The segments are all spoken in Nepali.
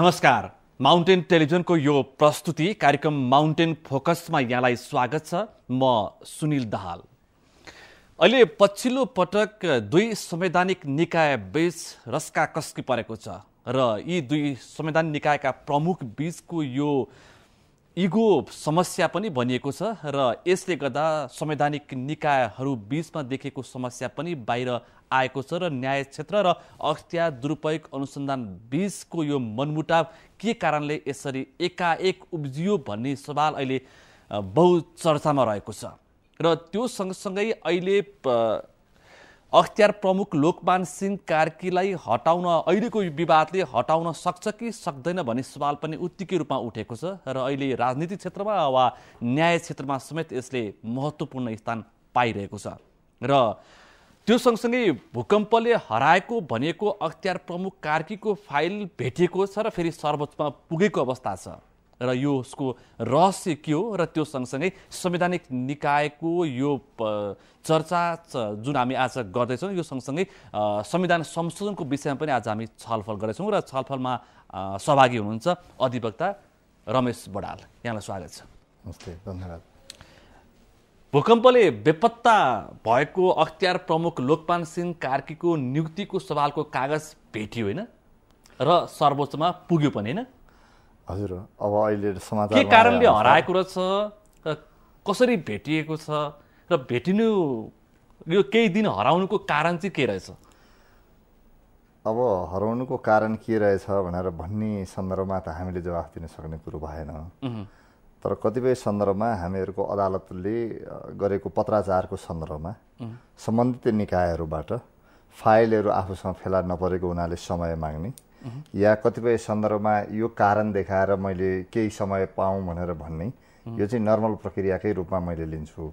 नमस्कार माउन्टेन टेलिभिजनको यो प्रस्तुति कार्यक्रम माउन्टेन फोकसमा यहाँलाई स्वागत छ म सुनिल दाहाल अहिले पछिल्लो पटक दुई संवैधानिक निकाय बीच रस्का कस्की परेको छ र यी दुई संवैधानिक निकायका प्रमुख बीचको यो इगो समस्या पनि बनिएको छ र यसले गर्दा संवैधानिक निकायहरू बिचमा देखेको समस्या पनि बाहिर आएको छ र न्याय क्षेत्र र अख्तियार दुरुपयोग अनुसन्धान बिचको यो मनमुटाव के कारणले यसरी एकाएक उब्जियो भन्ने सवाल अहिले बहुचर्चामा रहेको छ र त्यो सँगसँगै अहिले अख्तियार प्रमुख लोकमान सिंह कार्कीलाई हटाउन अहिलेको विवादले हटाउन सक्छ कि सक्दैन भन्ने सवाल पनि उत्तिकै रूपमा उठेको छ र अहिले राजनीति क्षेत्रमा वा न्याय क्षेत्रमा समेत यसले महत्त्वपूर्ण स्थान पाइरहेको छ र त्यो सँगसँगै भूकम्पले हराएको भनेको अख्तियार प्रमुख कार्कीको फाइल भेटिएको छ र फेरि सर्वोच्चमा पुगेको अवस्था छ र यो उसको रहस्य के हो र त्यो सँगसँगै संवैधानिक निकायको यो चर्चा जुन हामी आज गर्दैछौँ यो सँगसँगै संविधान संशोधनको विषयमा पनि आज हामी छलफल गर्दैछौँ र छलफलमा सहभागी हुनुहुन्छ अधिवक्ता रमेश बडाल यहाँलाई स्वागत छ नमस्ते धन्यवाद भूकम्पले बेपत्ता भएको अख्तियार प्रमुख लोकपाल सिंह कार्कीको नियुक्तिको सवालको कागज भेटियो होइन र सर्वोच्चमा पुग्यो पनि होइन हजुर अब अहिले समाचार के कारणले हराएको रहेछ र कसरी भेटिएको छ र भेटिनु यो केही दिन हराउनुको कारण चाहिँ के रहेछ अब हराउनुको कारण के रहेछ भनेर भन्ने सन्दर्भमा त हामीले जवाफ दिन सक्ने कुरो भएन तर कतिपय सन्दर्भमा हामीहरूको अदालतले गरेको पत्राचारको सन्दर्भमा सम्बन्धित निकायहरूबाट फाइलहरू आफूसँग फेला नपरेको हुनाले समय माग्ने या कतिपय सन्दर्भमा यो कारण देखाएर मैले केही समय पाऊँ भनेर भन्ने यो चाहिँ नर्मल प्रक्रियाकै रूपमा मैले लिन्छु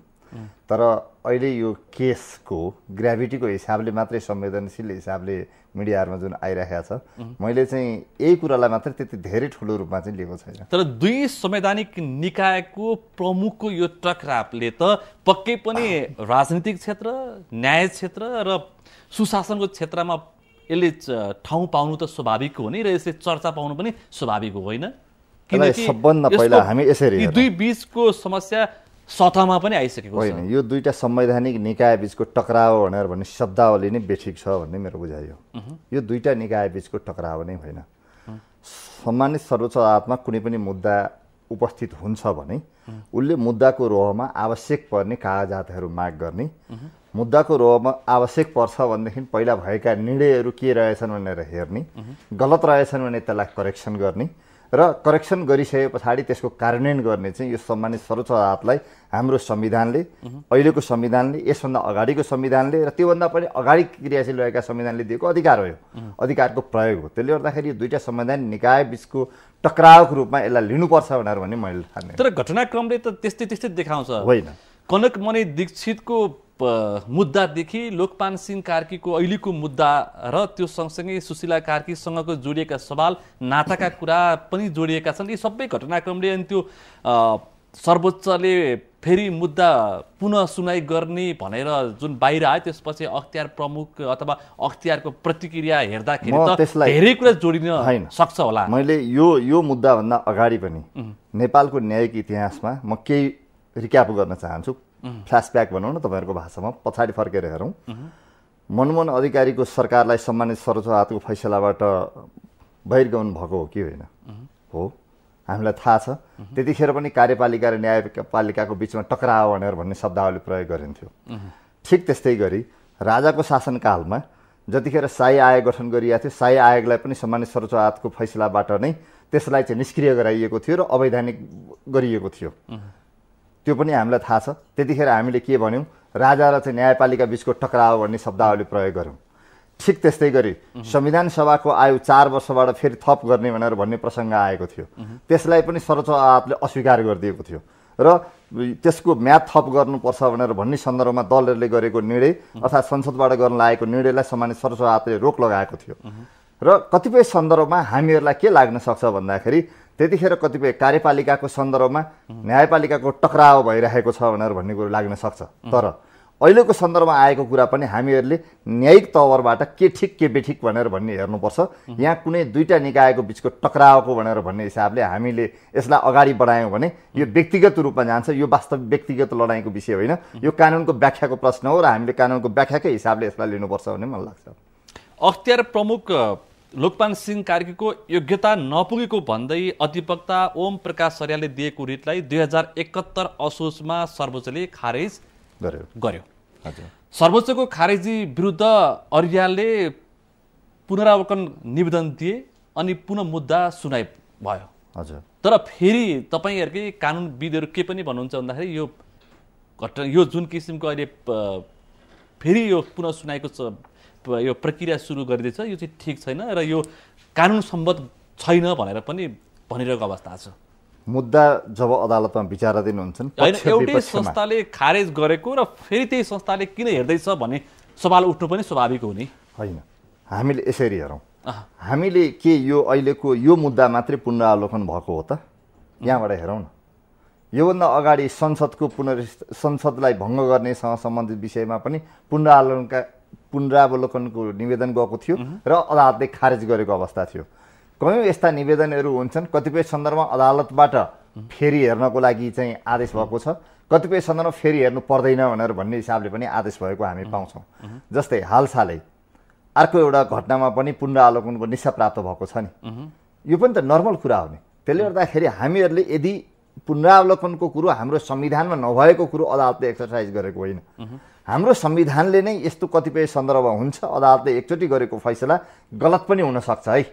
तर अहिले यो केसको ग्राभिटीको हिसाबले मात्रै संवेदनशील हिसाबले मिडियाहरूमा जुन आइरहेको छ मैले चाहिँ यही कुरालाई मात्रै त्यति धेरै ठुलो रूपमा चाहिँ लिएको छैन तर दुई संवैधानिक निकायको प्रमुखको यो टकरावले त पक्कै पनि राजनीतिक क्षेत्र न्याय क्षेत्र र सुशासनको क्षेत्रमा यसले ठाउँ पाउनु त स्वाभाविक हो नि र यसले चर्चा पाउनु पनि स्वाभाविक होइन सबभन्दा पहिला हामी यसरी दुई बिचको समस्या सतहमा पनि आइसकेको होइन यो दुईवटा संवैधानिक निकाय बिचको टकराव भनेर भन्ने शब्दावली नै बेठिक छ भन्ने मेरो बुझाइ हो यो दुईवटा निकाय बिचको टकराव नै होइन सम्मानित सर्वोच्च अदालतमा कुनै पनि मुद्दा उपस्थित हुन्छ भने उसले मुद्दाको रोहमा आवश्यक पर्ने कागजातहरू माग गर्ने मुद्दाको रोहमा आवश्यक पर्छ भनेदेखि पहिला भएका निर्णयहरू के रहेछन् भनेर हेर्ने गलत रहेछन् भने त्यसलाई करेक्सन गर्ने र करेक्सन गरिसके पछाडि त्यसको कार्यान्वयन गर्ने चाहिँ यो सम्मानित सर्वोच्च अदालतलाई हाम्रो संविधानले अहिलेको संविधानले यसभन्दा अगाडिको संविधानले र त्योभन्दा पनि अगाडि क्रियाशील रहेका संविधानले दिएको अधिकार हो यो अधिकारको प्रयोग हो त्यसले गर्दाखेरि यो दुईवटा संविधान निकाय बिचको टक्रावको रूपमा यसलाई लिनुपर्छ भनेर भने मैले तर घटनाक्रमले त त्यस्तै त्यस्तै देखाउँछ होइन कनकमणि दीक्षितको मुद्दादेखि लोकपान सिंह कार्कीको अहिलेको मुद्दा र त्यो सँगसँगै सुशीला कार्कीसँगको जोडिएका सवाल नाताका कुरा पनि जोडिएका छन् यी सबै घटनाक्रमले अनि त्यो सर्वोच्चले फेरि मुद्दा पुनः सुनाइ गर्ने भनेर जुन बाहिर आयो त्यसपछि अख्तियार प्रमुख अथवा अख्तियारको प्रतिक्रिया हेर्दाखेरि त धेरै कुरा जोडिन होइन सक्छ होला मैले यो यो मुद्दाभन्दा अगाडि पनि नेपालको न्यायिक इतिहासमा म केही रिक्याप गर्न चाहन्छु फ्ल्यासब्याक भनौँ न तपाईँहरूको भाषामा पछाडि फर्केर हेरौँ मनमोहन अधिकारीको सरकारलाई सम्मानित सर्वोच्च हातको फैसलाबाट बहिर्गमन भएको हो कि होइन हो हामीलाई थाहा छ त्यतिखेर पनि कार्यपालिका र न्यायपालिकाको बिचमा टक्राव भनेर भन्ने शब्दावली प्रयोग गरिन्थ्यो ठिक त्यस्तै गरी राजाको शासनकालमा जतिखेर साई आयोग गठन गरिएको थियो साई आयोगलाई पनि सम्मानित सर्वोच्च हातको फैसलाबाट नै त्यसलाई चाहिँ निष्क्रिय गराइएको थियो र अवैधानिक गरिएको थियो त्यो पनि हामीलाई थाहा छ त्यतिखेर हामीले के भन्यौँ राजा र चाहिँ न्यायपालिका बिचको टक्राव भन्ने शब्दावली प्रयोग गऱ्यौँ ठिक त्यस्तै गरी संविधान सभाको आयु चार वर्षबाट फेरि थप गर्ने भनेर भन्ने प्रसङ्ग आएको थियो त्यसलाई पनि सर्वोच्च अदालतले अस्वीकार गरिदिएको थियो र त्यसको म्याद थप गर्नुपर्छ भनेर भन्ने सन्दर्भमा दलहरूले गरेको निर्णय अर्थात् संसदबाट गर्न लागेको निर्णयलाई सामान्य सर्वोच्च अदालतले रोक लगाएको थियो र कतिपय सन्दर्भमा हामीहरूलाई के लाग्न सक्छ भन्दाखेरि त्यतिखेर कतिपय कार्यपालिकाको सन्दर्भमा न्यायपालिकाको टक्राव भइरहेको छ भनेर भन्ने कुरो लाग्न सक्छ तर अहिलेको सन्दर्भमा आएको कुरा पनि हामीहरूले न्यायिक तवरबाट के ठिक के बेठिक भनेर भन्ने हेर्नुपर्छ यहाँ कुनै दुईवटा निकायको बिचको टक्रावको भनेर भन्ने हिसाबले हामीले यसलाई अगाडि बढायौँ भने यो व्यक्तिगत रूपमा जान्छ यो वास्तव व्यक्तिगत लडाइँको विषय होइन यो कानुनको व्याख्याको प्रश्न हो र हामीले कानुनको व्याख्याकै हिसाबले यसलाई लिनुपर्छ भन्ने मलाई लाग्छ अख्तियार प्रमुख लोकपाल सिंह कार्कीको योग्यता नपुगेको भन्दै अधिवक्ता ओम प्रकाश सरियाले दिएको रिटलाई दुई हजार एकहत्तर असोजमा सर्वोच्चले खारेज गर्यो गर्यो सर्वोच्चको खारेजी विरुद्ध अर्यालले पुनरावकन निवेदन दिए अनि पुनः मुद्दा सुनाइ भयो हजुर तर फेरि तपाईँहरूकै कानुनविदहरू के पनि भन्नुहुन्छ भन्दाखेरि यो घटना यो जुन किसिमको अहिले फेरि यो पुनः सुनाइको यो प्रक्रिया सुरु गरिँदैछ यो चाहिँ ठिक छैन र यो कानुन सम्बद्ध छैन भनेर पनि भनिरहेको अवस्था छ मुद्दा जब अदालतमा विचाराधीन हुन्छन् एउटै संस्थाले खारेज गरेको र फेरि त्यही संस्थाले किन हेर्दैछ भन्ने सवाल उठ्नु पनि स्वाभाविक हो नि होइन हामीले यसरी हेरौँ हामीले के यो अहिलेको यो मुद्दा मात्रै पुनरावलोकन भएको हो त यहाँबाट हेरौँ न योभन्दा अगाडि संसदको पुनर् संसदलाई भङ्ग गर्नेसँग सम्बन्धित विषयमा पनि पुनरावलोकनका पुनरावलोकनको निवेदन गएको थियो र अदालतले खारेज गरेको अवस्था थियो कयौँ यस्ता निवेदनहरू हुन्छन् कतिपय सन्दर्भमा अदालतबाट फेरि हेर्नको लागि चाहिँ आदेश भएको छ कतिपय सन्दर्भमा फेरि हेर्नु पर्दैन भनेर भन्ने हिसाबले पनि आदेश भएको हामी पाउँछौँ जस्तै हालसालै अर्को एउटा घटनामा पनि पुनरावलोकनको निशा प्राप्त भएको छ नि यो पनि त नर्मल कुरा हो नि त्यसले गर्दाखेरि हामीहरूले यदि पुनरावलोकनको कुरो हाम्रो संविधानमा नभएको कुरो अदालतले एक्सर्साइज गरेको होइन हाम्रो संविधानले नै यस्तो कतिपय सन्दर्भ हुन्छ अदालतले एकचोटि गरेको फैसला गलत पनि हुनसक्छ है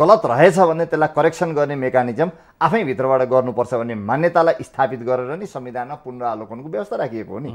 गलत रहेछ भने त्यसलाई करेक्सन गर्ने मेकानिजम आफै भित्रबाट गर्नुपर्छ भन्ने मान्यतालाई स्थापित गरेर नै संविधानमा पुनरालोकनको व्यवस्था राखिएको हो नि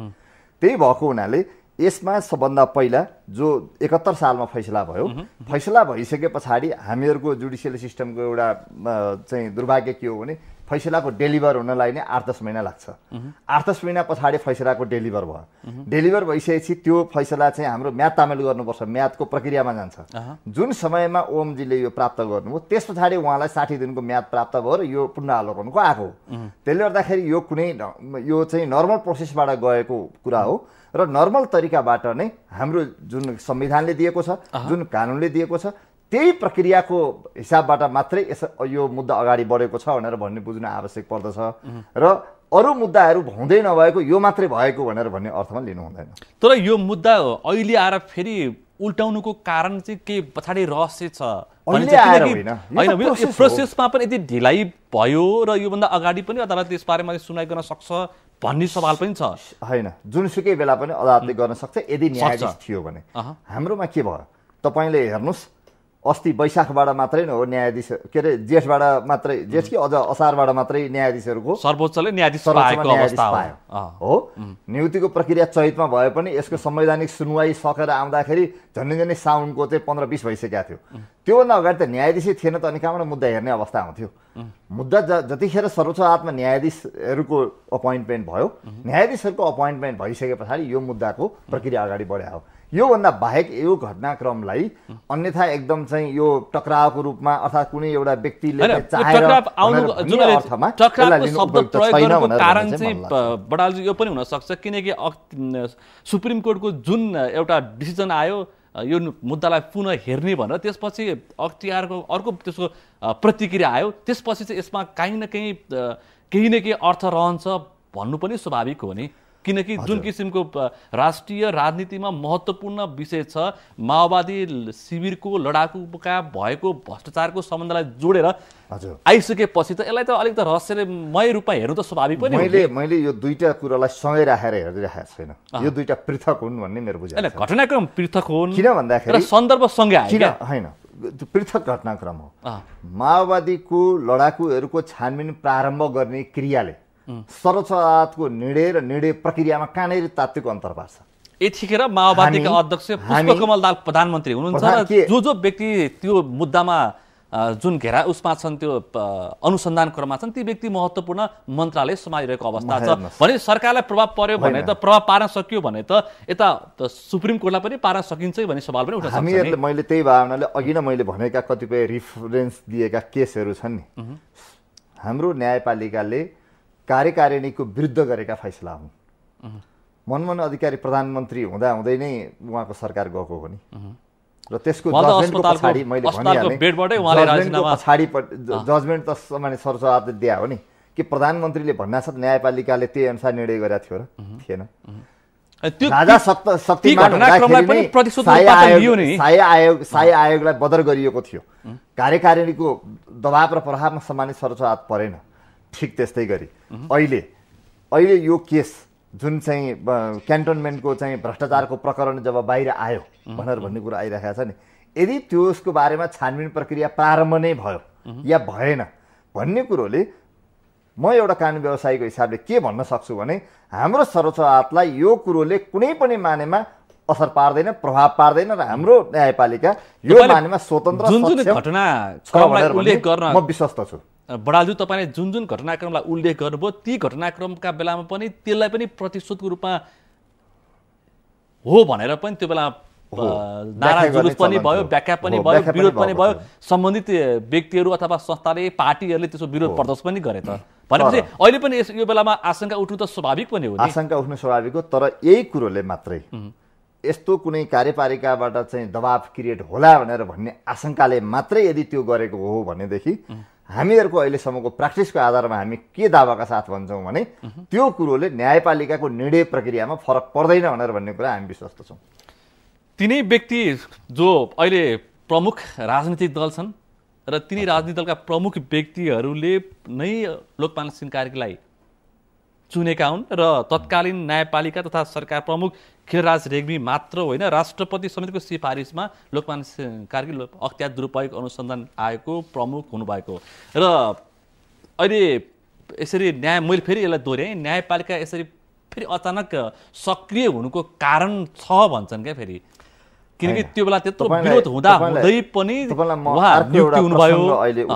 त्यही भएको हुनाले यसमा सबभन्दा पहिला जो एकहत्तर सालमा फैसला भयो फैसला भइसके पछाडि हामीहरूको जुडिसियल सिस्टमको एउटा चाहिँ दुर्भाग्य के हो भने फैसलाको डेलिभर हुनलाई नै आठ दस महिना लाग्छ आठ दस महिना पछाडि फैसलाको डेलिभर भयो डेलिभर भइसकेपछि त्यो फैसला चाहिँ हाम्रो म्याद तामेल गर्नुपर्छ म्यादको प्रक्रियामा जान्छ जुन समयमा ओमजीले यो प्राप्त गर्नुभयो त्यस पछाडि उहाँलाई साठी दिनको म्याद प्राप्त भयो र यो पुनरावलोकनको आएको हो त्यसले गर्दाखेरि यो कुनै यो चाहिँ नर्मल प्रोसेसबाट गएको कुरा हो र नर्मल तरिकाबाट नै हाम्रो जुन संविधानले दिएको छ जुन कानुनले दिएको छ त्यही प्रक्रियाको हिसाबबाट मात्रै यस यो मुद्दा अगाडि बढेको छ भनेर भन्ने बुझ्न आवश्यक पर्दछ र अरू मुद्दाहरू हुँदै नभएको यो मात्रै भएको भनेर भन्ने अर्थमा लिनु हुँदैन तर यो मुद्दा अहिले आएर फेरि उल्टाउनुको कारण चाहिँ के पछाडि रहस्य छ प्रोसेसमा पनि यदि ढिलाइ भयो र योभन्दा अगाडि पनि अदालतले यसबारेमा सुनाइ गर्न सक्छ भन्ने सवाल पनि छ होइन जुनसुकै बेला पनि अदालतले गर्न सक्छ यदि न्यायाधीश थियो भने हाम्रोमा के भयो तपाईँले हेर्नुहोस् अस्ति वैशाखबाट मात्रै न हो न्यायाधीश के अरे जेठबाट मात्रै जेठ कि अझ असारबाट मात्रै न्यायाधीशहरूको सर्वोच्चले न्यायाधीश पायो हो नियुक्तिको प्रक्रिया चैतमा भए पनि यसको संवैधानिक सुनवाई सकेर आउँदाखेरि झन्डै झन्डै साउनको चाहिँ पन्ध्र बिस भइसकेको थियो त्योभन्दा अगाडि त न्यायाधीशै थिएन त अनि कहाँबाट मुद्दा हेर्ने अवस्था आउँथ्यो मुद्दा ज जतिखेर सर्वोच्च अदालतमा न्यायाधीशहरूको अपोइन्टमेन्ट भयो न्यायाधीशहरूको अपोइन्टमेन्ट भइसके पछाडि यो मुद्दाको प्रक्रिया अगाडि बढायो योभन्दा बाहेक यो घटनाक्रमलाई अन्यथा एकदम चाहिँ यो टक्रावको रूपमा अर्थात् कुनै एउटा व्यक्तिले कारण चाहिँ बडालजी यो पनि हुनसक्छ किनकि सुप्रिम कोर्टको जुन एउटा डिसिजन आयो यो मुद्दालाई पुनः हेर्ने भनेर त्यसपछि अख्तियारको अर्को त्यसको प्रतिक्रिया आयो त्यसपछि चाहिँ यसमा काहीँ न काहीँ केही न केही अर्थ रहन्छ भन्नु पनि स्वाभाविक हो नि किनकि जुन किसिमको राष्ट्रिय राजनीतिमा महत्त्वपूर्ण विषय छ माओवादी शिविरको लडाकुका भएको भ्रष्टाचारको सम्बन्धलाई जोडेर हजुर आइसकेपछि त यसलाई त अलिक त रहस्यमय रूपमा हेर्नु त स्वाभाविक पनि मैले मैले यो दुईवटा कुरालाई सँगै राखेर हेरिरहेको छैन यो दुईवटा पृथक हुन् भन्ने मेरो बुझाइ होइन घटनाक्रम पृथक हुन् किन भन्दाखेरि सन्दर्भ सँगै होइन पृथक घटनाक्रम हो माओवादीको लडाकुहरूको छानबिन प्रारम्भ गर्ने क्रियाले अदालतको निर्णय र निर्णय प्रक्रियामा कहाँनिर तात्विक अन्तर पार्छ यतिखेर माओवादीका अध्यक्ष पुष्पकमल दाल प्रधानमन्त्री हुनुहुन्छ जो जो व्यक्ति त्यो मुद्दामा जुन घेरा उसमा छन् त्यो अनुसन्धान क्रममा छन् ती व्यक्ति महत्त्वपूर्ण मन्त्रालय समाइरहेको अवस्था छ भने सरकारलाई प्रभाव पर्यो भने त प्रभाव पार्न सकियो भने त यता सुप्रिम कोर्टलाई पनि पार्न सकिन्छ भन्ने सवाल पनि उठाउँछ हामीहरूले मैले त्यही भावनाले अघि नै मैले भनेका कतिपय रिफरेन्स दिएका केसहरू छन् नि हाम्रो न्यायपालिकाले कार्यकारिणीको विरुद्ध गरेका फैसला हुन् मनमोहन अधिकारी प्रधानमन्त्री हुँदा हुँदै नै उहाँको सरकार गएको हो नि र त्यसको पछाडि मैले भनिहालेँ पछाडि जजमेन्ट त माने सरसभाले दिया हो नि कि प्रधानमन्त्रीले भन्ना साथ न्यायपालिकाले त्यही अनुसार निर्णय गरेका थियो र थिएन राजा साय आयोग आयोगलाई बदर गरिएको थियो कार्यकारिणीको दबाव र प्रभावमा सामान्य सरसवाद परेन ठिक त्यस्तै गरी अहिले अहिले यो केस जुन चाहिँ क्यान्टोनमेन्टको चाहिँ भ्रष्टाचारको प्रकरण जब बाहिर आयो भनेर भन्ने कुरो आइरहेको छ नि यदि त्यो उसको बारेमा छानबिन प्रक्रिया प्रारम्भ नै भयो या भएन भन्ने कुरोले म एउटा कानुन व्यवसायीको हिसाबले के भन्न सक्छु भने हाम्रो सर्वोच्च अदालतलाई यो कुरोले कुनै पनि मानेमा असर पार्दैन प्रभाव पार्दैन र हाम्रो न्यायपालिका यो मानेमा स्वतन्त्र घटना म विश्वस्त छु बडालु तपाईँले जुन जुन घटनाक्रमलाई उल्लेख गर्नुभयो ती घटनाक्रमका बेलामा पनि त्यसलाई पनि प्रतिशोधको रूपमा हो भनेर पनि त्यो बेला नारा जुलुस पनि भयो व्याख्या पनि भयो विरोध पनि भयो सम्बन्धित व्यक्तिहरू अथवा संस्थाले पार्टीहरूले त्यसको विरोध प्रदर्शन पनि गरे त भनेपछि अहिले पनि यो बेलामा आशंका उठ्नु त स्वाभाविक पनि हो आशंका उठ्नु स्वाभाविक हो तर यही कुरोले मात्रै यस्तो कुनै कार्यपालिकाबाट चाहिँ दबाब क्रिएट होला भनेर भन्ने आशंकाले मात्रै यदि त्यो गरेको हो भनेदेखि हामीहरूको अहिलेसम्मको प्र्याक्टिसको आधारमा हामी के दावाका साथ भन्छौँ भने त्यो कुरोले न्यायपालिकाको निर्णय प्रक्रियामा फरक पर्दैन भनेर भन्ने कुरा हामी विश्वस्त छौँ तिनै व्यक्ति जो अहिले प्रमुख राजनीतिक दल छन् र तिनै राजनीतिक दलका प्रमुख व्यक्तिहरूले नै लोकपाल सिंह कार्कीलाई चुनेका हुन् र तत्कालीन न्यायपालिका तथा सरकार प्रमुख खिरराज रेग्मी मात्र होइन राष्ट्रपति समितिको सिफारिसमा लोकमान कार्की अख्तियार दुरुपयोग अनुसन्धान आयोगको प्रमुख हुनुभएको र अहिले यसरी न्याय मैले फेरि यसलाई दोहोऱ्याएँ न्यायपालिका यसरी फेरि अचानक सक्रिय हुनुको कारण छ भन्छन् क्या फेरि किनकि त्यो बेला त्यत्रो विरोध हुँदा हुँदै पनि अहिले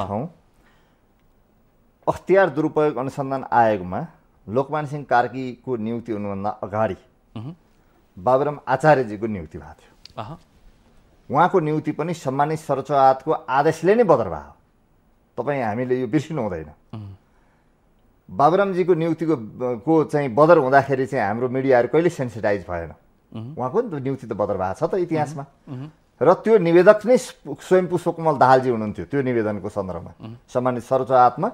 अख्तियार दुरुपयोग अनुसन्धान आयोगमा लोकमान सिंह कार्कीको नियुक्ति हुनुभन्दा अगाडि बाबुराम आचार्यजीको नियुक्ति भएको थियो उहाँको नियुक्ति पनि सम्मानित सर्चवादको आदेशले नै बदर भयो तपाईँ हामीले यो बिर्सिनु हुँदैन बाबुरामजीको नियुक्तिको को चाहिँ बदर हुँदाखेरि चाहिँ हाम्रो मिडियाहरू कहिले सेन्सिटाइज भएन उहाँको नि नियुक्ति त बदर भएको छ त इतिहासमा र त्यो निवेदक नै स्वयं पुष्पकमल दाहालजी हुनुहुन्थ्यो त्यो निवेदनको सन्दर्भमा सम्मानित सर्चवादमा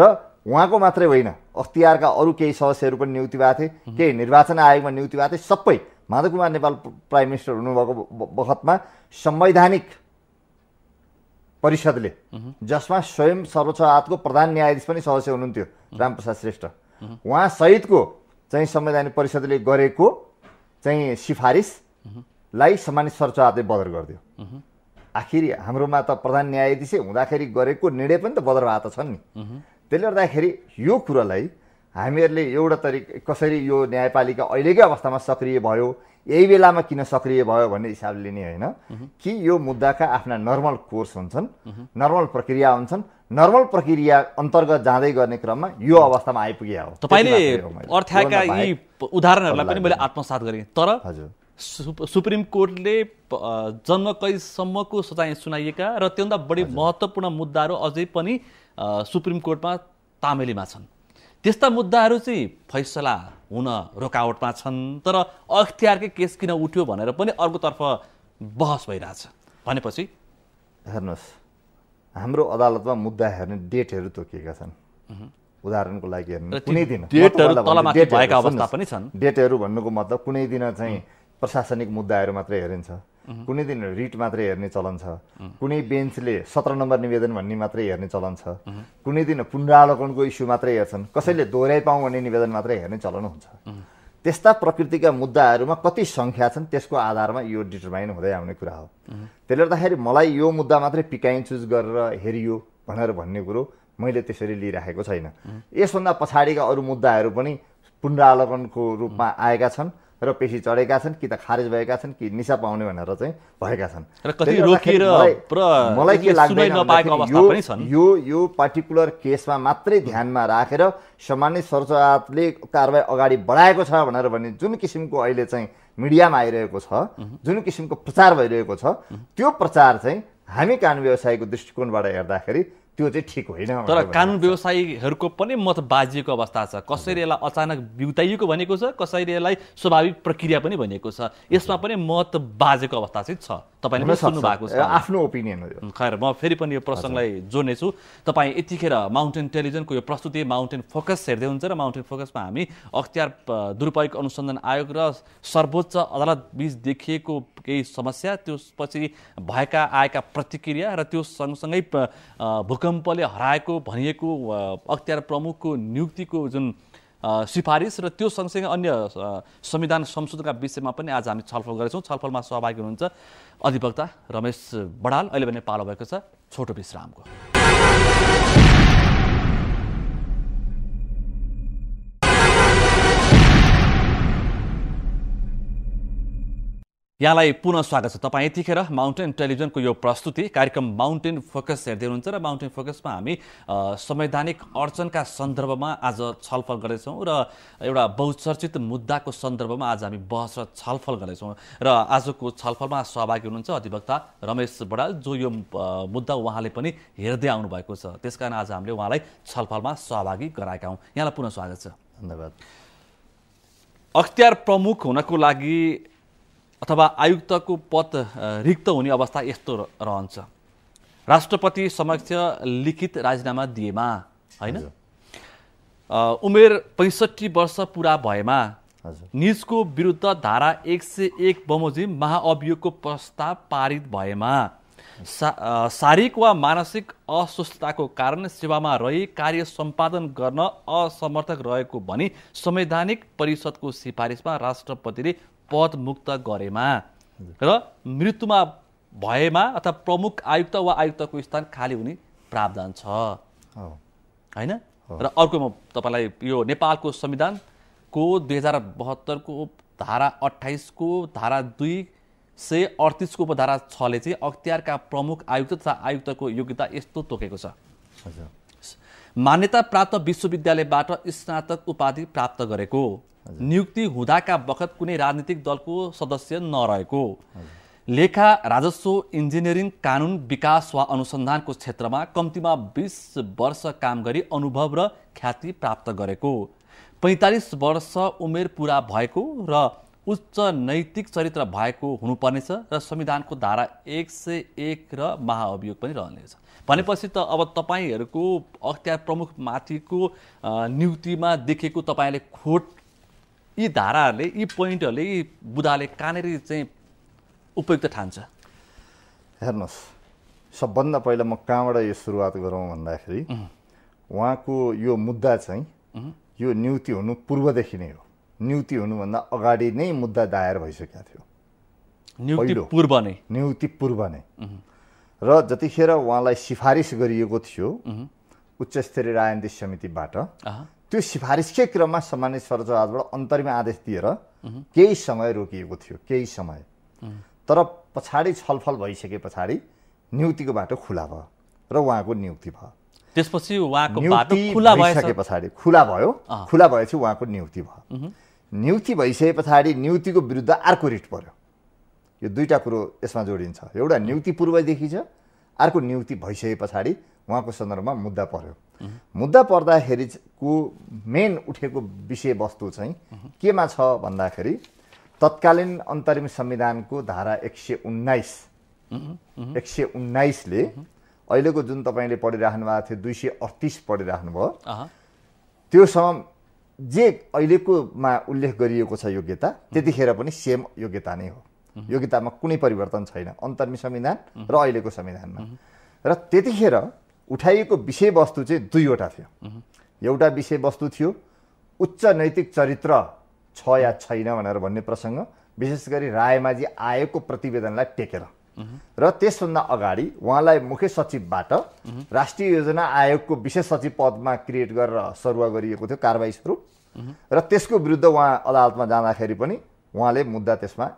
र उहाँको मात्रै होइन अख्तियारका अरू केही सदस्यहरू पनि नियुक्ति भएको थिए केही निर्वाचन आयोगमा नियुक्ति भएको थिए सबै माधव कुमार नेपाल प्राइम मिनिस्टर हुनुभएको बखतमा संवैधानिक परिषदले जसमा स्वयं सर्वोच्च आदको प्रधान न्यायाधीश पनि सदस्य हुनुहुन्थ्यो रामप्रसाद श्रेष्ठ उहाँ सहितको चाहिँ संवैधानिक परिषदले गरेको चाहिँ सिफारिसलाई सम्मानित सर्वोच्च आदले बदर गरिदियो आखिर हाम्रोमा त प्रधान न्यायाधीशै हुँदाखेरि गरेको निर्णय पनि त बदर भएको त छन् नि त्यसले गर्दाखेरि यो कुरालाई हामीहरूले एउटा तरिका कसरी यो न्यायपालिका अहिलेकै अवस्थामा सक्रिय भयो यही बेलामा किन सक्रिय भयो भन्ने हिसाबले नै होइन कि यो मुद्दाका आफ्ना नर्मल कोर्स हुन्छन् नर्मल प्रक्रिया हुन्छन् नर्मल प्रक्रिया अन्तर्गत जाँदै गर्ने क्रममा यो अवस्थामा आइपुग्या हो तपाईँले अर्थ्याएका यी उदाहरणहरूलाई पनि मैले आत्मसात गरेँ तर हजुर सुप्रिम कोर्टले जन्म कैदसम्मको सोचाइ सुनाइएका र त्योभन्दा बढी महत्त्वपूर्ण मुद्दाहरू अझै पनि सुप्रिम कोर्टमा तामेलीमा छन् त्यस्ता मुद्दाहरू चाहिँ फैसला हुन रोकावटमा छन् तर अख्तियारकै केस किन उठ्यो भनेर पनि अर्कोतर्फ बहस भइरहेछ भनेपछि हेर्नुहोस् हाम्रो अदालतमा मुद्दा हेर्ने डेटहरू तोकिएका छन् उदाहरणको लागि हेर्नु कुनै दिन डेटहरू भन्नुको मतलब कुनै दिन चाहिँ प्रशासनिक मुद्दाहरू मात्रै हेरिन्छ Mhm. कुनै दिन रिट मात्रै हेर्ने चलन छ कुनै बेन्चले सत्र नम्बर निवेदन भन्ने मात्रै हेर्ने चलन छ mhm. कुनै दिन पुनरावलोकनको इस्यु मात्रै हेर्छन् कसैले दोहोऱ्याइ दोहोऱ्याइपाउँ भन्ने निवेदन मात्रै हेर्ने चलन हुन्छ mhm. त्यस्ता प्रकृतिका मुद्दाहरूमा कति सङ्ख्या छन् त्यसको आधारमा यो डिटर्माइन हुँदै आउने कुरा हो त्यसले गर्दाखेरि मलाई यो मुद्दा मात्रै पिकाइन चुज गरेर हेरियो भनेर भन्ने कुरो मैले त्यसरी लिइराखेको छैन यसभन्दा पछाडिका अरू मुद्दाहरू पनि पुनरालोकनको रूपमा आएका छन् र पेसी चढेका छन् कि त खारेज भएका छन् कि निसा पाउने भनेर चाहिँ भएका छन् मलाई के लाग्छ यो यो पार्टिकुलर केसमा मात्रै ध्यानमा राखेर सामान्य सरचाहतले कारवाही अगाडि बढाएको छ भनेर भने जुन किसिमको अहिले चाहिँ मिडियामा आइरहेको छ जुन किसिमको प्रचार भइरहेको छ त्यो प्रचार चाहिँ हामी कानुन व्यवसायको दृष्टिकोणबाट हेर्दाखेरि त्यो चाहिँ ठिक होइन तर कानुन व्यवसायीहरूको पनि मत बाजिएको अवस्था छ कसैले यसलाई अचानक बिउताइएको भनेको छ कसैले यसलाई स्वाभाविक प्रक्रिया पनि भनेको छ यसमा पनि मत बाजेको अवस्था चाहिँ छ तपाईँले सुन्नु भएको छ आफ्नो ओपिनियन खैर म फेरि पनि यो प्रसङ्गलाई जोड्नेछु तपाईँ यतिखेर माउन्टेन टेलिभिजनको यो प्रस्तुति माउन्टेन फोकस हेर्दै हुन्छ र माउन्टेन फोकसमा हामी अख्तियार दुरुपयोग अनुसन्धान आयोग र सर्वोच्च अदालत बिच देखिएको केही समस्या त्यसपछि भएका आएका प्रतिक्रिया र त्यो सँगसँगै भूकम्प डम्पले हराएको भनिएको अख्तियार प्रमुखको नियुक्तिको जुन सिफारिस र त्यो सँगसँगै अन्य संविधान संशोधनका विषयमा पनि आज हामी छलफल गरेछौँ छलफलमा सहभागी हुनुहुन्छ अधिवक्ता रमेश बडाल अहिले भने पालो भएको छ छोटो विश्रामको यहाँलाई पुनः स्वागत छ तपाईँ यतिखेर माउन्टेन टेलिभिजनको यो प्रस्तुति कार्यक्रम माउन्टेन फोकस हेर्दै हुनुहुन्छ र माउन्टेन फोकसमा हामी संवैधानिक अडचनका सन्दर्भमा आज छलफल गर्दैछौँ र एउटा बहुचर्चित मुद्दाको सन्दर्भमा आज हामी बहस र छलफल गर्दैछौँ र आजको छलफलमा सहभागी हुनुहुन्छ अधिवक्ता रमेश बडाल जो यो मुद्दा उहाँले पनि हेर्दै आउनुभएको छ त्यसकारण आज हामीले उहाँलाई छलफलमा सहभागी गराएका हौँ यहाँलाई पुनः स्वागत छ धन्यवाद अख्तियार प्रमुख हुनको लागि अथवा आयुक्तको पद रिक्त हुने अवस्था यस्तो रहन्छ राष्ट्रपति समक्ष लिखित राजीनामा दिएमा होइन उमेर पैँसठी वर्ष पुरा भएमा निजको विरुद्ध धारा एक सय एक बमोजिम महाअभियोगको प्रस्ताव पारित भएमा सा शारीरिक वा मानसिक अस्वस्थताको कारण सेवामा रही कार्य सम्पादन गर्न असमर्थक रहेको भनी संवैधानिक परिषदको सिफारिसमा राष्ट्रपतिले पद मुक्त गरेमा र मृत्युमा भएमा अथवा प्रमुख आयुक्त वा आयुक्तको स्थान खाली हुने प्रावधान छ होइन र अर्को म तपाईँलाई यो नेपालको संविधानको दुई हजार बहत्तरको धारा अठाइसको धारा दुई सय अडतिसको उपधारा छले चाहिँ अख्तियारका प्रमुख आयुक्त तथा आयुक्तको योग्यता यस्तो तोकेको छ मान्यता प्राप्त विश्वविद्यालयबाट स्नातक उपाधि प्राप्त गरेको नियुक्ति हुँदाका बखत कुनै राजनीतिक दलको सदस्य नरहेको लेखा राजस्व इन्जिनियरिङ कानुन विकास वा अनुसन्धानको क्षेत्रमा कम्तीमा बिस वर्ष काम गरी अनुभव र ख्याति प्राप्त गरेको पैँतालिस वर्ष उमेर पुरा भएको र उच्च नैतिक चरित्र भएको हुनुपर्नेछ र संविधानको धारा एक सय एक र महाअभियोग पनि रहनेछ भनेपछि त अब तपाईँहरूको अख्तियार प्रमुख माथिको नियुक्तिमा देखेको तपाईँले खोट यी धाराहरूले यी पोइन्टहरूले यी बुदाले कहाँनिर चाहिँ उपयुक्त ठान्छ हेर्नुहोस् सबभन्दा पहिला म कहाँबाट यो सुरुवात गरौँ भन्दाखेरि उहाँको यो मुद्दा चाहिँ यो नियुक्ति हुनु पूर्वदेखि नै हो नियुक्ति हुनुभन्दा अगाडि नै मुद्दा दायर भइसकेको थियो नियुक्ति पूर्व नै नियुक्ति पूर्व नै र जतिखेर उहाँलाई सिफारिस गरिएको थियो उच्चस्तरीय राजनीति समितिबाट त्यो सिफारिसकै क्रममा सामान्य सरजहाजबाट अन्तरिम आदेश दिएर केही समय रोकिएको थियो केही समय तर पछाडि छलफल भइसके पछाडि नियुक्तिको बाटो खुला भयो र उहाँको नियुक्ति भयो त्यसपछि उहाँको बाटो खुला भइसके पछाडि खुला भयो खुला भएपछि उहाँको नियुक्ति भयो नियुक्ति भइसके पछाडि नियुक्तिको विरुद्ध अर्को रिट पर्यो यो दुईवटा कुरो यसमा जोडिन्छ एउटा नियुक्ति पूर्वदेखि छ अर्को नियुक्ति भइसके पछाडि उहाँको सन्दर्भमा मुद्दा पर्यो मुद्दा पर्दाखेरिको मेन उठेको विषयवस्तु चाहिँ केमा छ भन्दाखेरि तत्कालीन अन्तरिम संविधानको धारा एक सय उन्नाइस एक सय उन्नाइसले अहिलेको जुन तपाईँले पढिराख्नु भएको थियो दुई सय अडतिस पढिराख्नु भयो त्योसम्म जे अहिलेकोमा उल्लेख गरिएको छ योग्यता त्यतिखेर पनि सेम योग्यता नै हो योग्यतामा कुनै परिवर्तन छैन अन्तरिम संविधान र अहिलेको संविधानमा र त्यतिखेर उठाइएको विषयवस्तु चाहिँ दुईवटा थियो एउटा विषयवस्तु थियो उच्च नैतिक चरित्र छ या छैन भनेर भन्ने प्रसङ्ग विशेष गरी रायमाझी आएको प्रतिवेदनलाई टेकेर र त्यसभन्दा अगाडि उहाँलाई मुख्य सचिवबाट राष्ट्रिय योजना आयोगको विशेष सचिव पदमा क्रिएट गरेर सरुवा गरिएको थियो कारवाही स्वरूप र त्यसको विरुद्ध उहाँ अदालतमा जाँदाखेरि पनि उहाँले मुद्दा त्यसमा